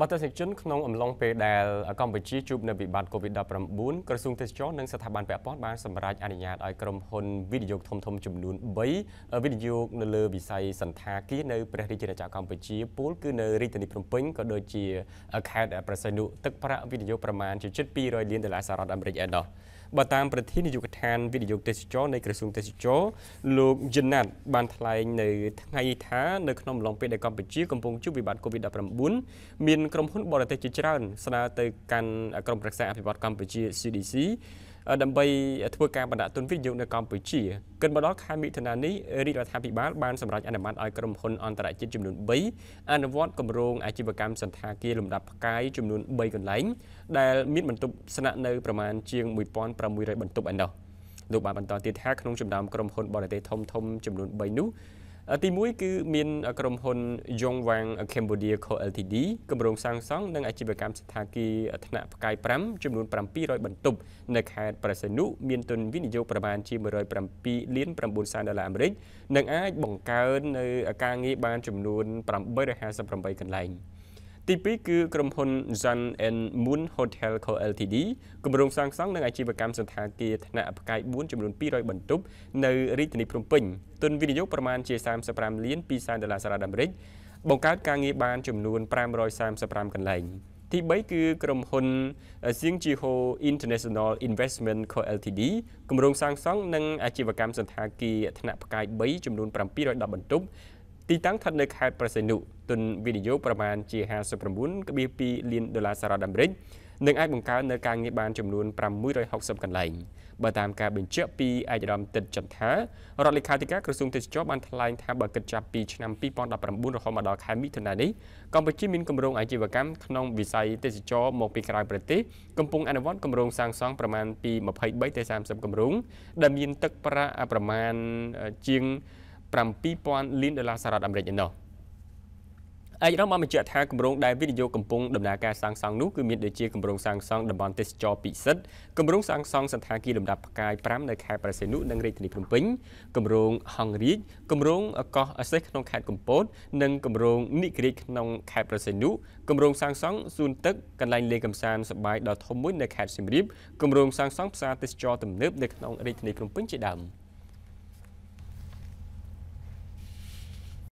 បើទស្សនិកជនក្នុងអំឡុងពេលដែលកម្ពុជាជួបនៅ វិបត្តិ COVID-19 ក្រសួងទេសចរនិងស្ថាប័នពាក់ព័ន្ធបានសម្រេចអនុញ្ញាតឲ្យក្រុមហ៊ុនវិនិយោគធំធំចំនួន3វិនិយោគនៅលើវិស័យសន្តាគារនៅព្រះរាជាណាចក្រកម្ពុជាពលគឺនៅរាជធានីភ្នំពេញក៏ដូចជាខេត្តប្រសិទ្ធនុទឹកប្រាក់វិនិយោគប្រមាណជាជិត200លានដុល្លារសហរដ្ឋអាមេរិកឯណោះបើតាមប្រធាននាយកដ្ឋានវិនិយោគទេសចរនៃក្រសួងទេសចរលោកយិនណាត់បានថ្លែងនៅថ្ងៃថានៅក្នុងអំឡុងពេលដែលកម្ពុជាកំពុងជួបវិបត្តិ COVID-19 មានក្រុមហ៊ុន បរទេសជាច្រើនស្នើទៅកាន់ក្រមរក្សាអភិវឌ្ឍន៍កម្ពុជា CDC ដើម្បីធ្វើការបណ្ដាក់ទុនវិនិយោគនៅកម្ពុជាគិតមកដល់ខែមិថុនានេះរាជរដ្ឋាភិបាលបានសម្រេចអនុម័តឲ្យក្រុមហ៊ុនអន្តរជាតិចំនួន3អនុវត្តគម្រោងអាជីវកម្មសន្តាគារលំដាប់ផ្កាយចំនួន3កន្លែងដែលមានបន្ទប់ស្នាក់នៅប្រមាណជាង1600បន្ទប់ឯណោះលោកបានបន្តទៀតថាក្នុងចំណោមក្រុមហ៊ុនបរទេសធំៗចំនួន3នោះទី1គឺមានក្រុមហ៊ុន Yongwang Cambodia Co Ltd គម្រោងសាងសង់និងអាជីវកម្មស្ថានភាពថ្នាក់ផ្កាយ5ចំនួន700បន្ទប់នៅខេត្តប្រសិនុមានទុនវិនិយោគប្រមាណជា107លាន9សែនដុល្លារអាមេរិកនិងអាចបង្កើននៅការងារបានចំនួន858កន្លែង។ទី2គឺក្រុមហ៊ុន Zan and Moon Hotel Co Ltd គម្រោងសាងសង់និងអាជីវកម្មសណ្ឋាគារថ្នាក់ផ្កាយ4ចំនួន200បន្ទប់នៅរាជធានីភ្នំពេញទុនវិនិយោគប្រមាណជា35លាន200,000ដុល្លារសហរដ្ឋអាមេរិកបង្កើតការងារបានចំនួន535កន្លែងទី3គឺក្រុមហ៊ុន Singjiho International Investment Co Ltd គម្រោងសាងសង់និងអាជីវកម្មសណ្ឋាគារថ្នាក់ផ្កាយ3ចំនួន710បន្ទប់ទីតាំងស្ថិតនៅខេត្តប្រសិទ្ធនុទុនវិនិយោគប្រមាណជា59.2លានដុល្លារសហរដ្ឋអាមេរិកនិងអាចបង្កើននៅការងារបានចំនួន660កន្លែងបើតាមការបញ្ជាក់ពីឯកឧត្តមទិតចន្ទថារដ្ឋលេខាធិការក្រសួងទេសចរបានថ្លែងថាបើគិតចាប់ពីឆ្នាំ2019រហូតមកដល់ខែមិថុនានេះកម្ពុជាមានគម្រោងអាជីវកម្មក្នុងវិស័យទេសចរមកពីក្រៅប្រទេសកំពុងអនុវត្តគម្រោងសាងសង់ប្រមាណពី23ទៅ30គម្រោងដែលមានទឹកប្រាក់ប្រមាណជាង7000លានដុល្លារសហរដ្ឋអាមេរិកឯណោះឯករាជបានបញ្ជាក់ថាគម្រោងដែលវិនិយោគកំពុងដំណើរការសាងសង់នោះគឺមានដូចជាគម្រោងសាងសង់តំបន់ទេសចរពិសិដ្ឋគម្រោងសាងសង់សន្តាគារលំដាប់ផ្កាយ5នៅខេត្តប្រសេនុនិងរាជធានីភ្នំពេញគម្រោងហង្សរាជគម្រោងកោះអសេសក្នុងខេត្តកំពតនិងគម្រោងនិគរាជក្នុងខេត្តប្រសេនុគម្រោងសាងសង់សួនទឹកកន្លែងលេងកម្សាន្តសប្បាយដ៏ធំមួយនៅខេត្តសៀមរាបគម្រោងសាងសង់ផ្សារទេសចរទំនើបនៅក្នុងរាជធានីភ្នំពេញជាដើម។